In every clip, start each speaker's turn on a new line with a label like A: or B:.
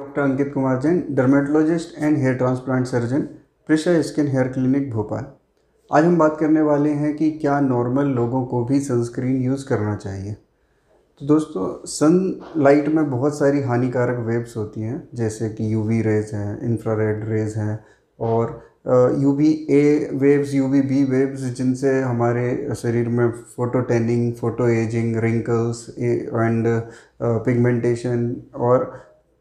A: doctor Ankit Kumar Jain dermatologist and hair transplant surgeon pressure skin hair clinic Bhopal आज हम बात करने वाले हैं कि क्या नॉर्मल लोगों को भी सनस्क्रीन यूज़ करना चाहिए तो दोस्तों सन लाइट में बहुत सारी हानिकारक वेव्स होती हैं जैसे कि यूवी रेज हैं इंफ्रारेड रेज हैं और U V A waves U V B waves जिनसे हमारे शरीर में photo tanning photo ageing wrinkles and pigmentation और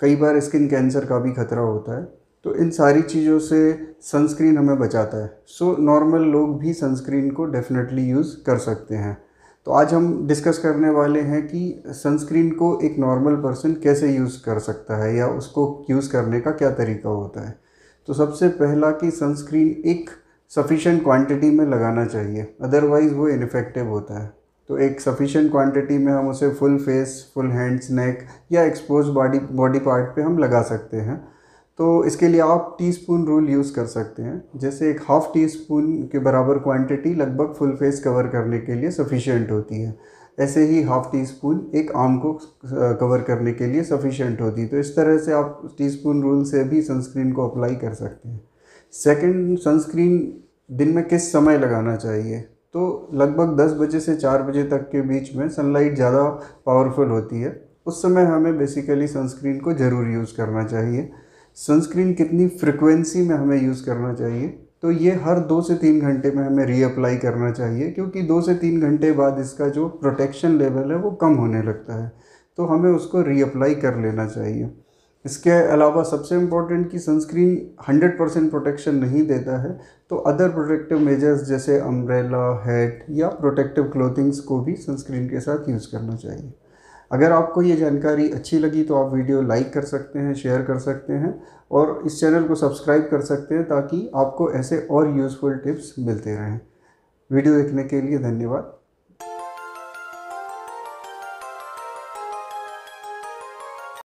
A: कई बार स्किन कैंसर का भी खतरा होता है तो इन सारी चीज़ों से सनस्क्रीन हमें बचाता है सो नॉर्मल लोग भी सनस्क्रीन को डेफिनेटली यूज़ कर सकते हैं तो आज हम डिस्कस करने वाले हैं कि सनस्क्रीन को एक नॉर्मल पर्सन कैसे यूज़ कर सकता है या उसको यूज़ करने का क्या तरीका होता है तो सबसे पहला कि सनस्क्रीन एक सफिशेंट क्वांटिटी में लगाना चाहिए अदरवाइज़ वो इनफेक्टिव होता है तो एक सफिशेंट क्वांटिटी में हम उसे full face full hands neck या एक्सपोज बॉडी बॉडी पार्ट पे हम लगा सकते हैं तो इसके लिए आप टी स्पून रूल यूज़ कर सकते हैं जैसे एक हाफ़ टी स्पून के बराबर क्वांटिटी लगभग फुल फेस कवर करने के लिए सफिशेंट होती है ऐसे ही हाफ़ टी स्पून एक आम को कवर करने के लिए सफिशेंट होती है तो इस तरह से आप टी स्पून रूल से भी सनस्क्रीन को अप्लाई कर सकते हैं सेकंड सनस्क्रीन दिन में किस समय लगाना चाहिए तो लगभग 10 बजे से 4 बजे तक के बीच में सनलाइट ज़्यादा पावरफुल होती है उस समय हमें बेसिकली सनस्क्रीन को ज़रूर यूज़ करना चाहिए सनस्क्रीन कितनी फ्रिक्वेंसी में हमें यूज़ करना चाहिए तो ये हर दो से तीन घंटे में हमें रीअप्लाई करना चाहिए क्योंकि दो से तीन घंटे बाद इसका जो प्रोटेक्शन लेवल है वो कम होने लगता है तो हमें उसको रीअप्लाई कर लेना चाहिए इसके अलावा सबसे इम्पोर्टेंट कि सनस्क्रीन 100 परसेंट प्रोटेक्शन नहीं देता है तो अदर प्रोटेक्टिव मेजर्स जैसे अम्ब्रेला हैट या प्रोटेक्टिव क्लोथिंग्स को भी सनस्क्रीन के साथ यूज़ करना चाहिए अगर आपको ये जानकारी अच्छी लगी तो आप वीडियो लाइक कर सकते हैं शेयर कर सकते हैं और इस चैनल को सब्सक्राइब कर सकते हैं ताकि आपको ऐसे और यूज़फुल टिप्स मिलते रहें वीडियो देखने के लिए धन्यवाद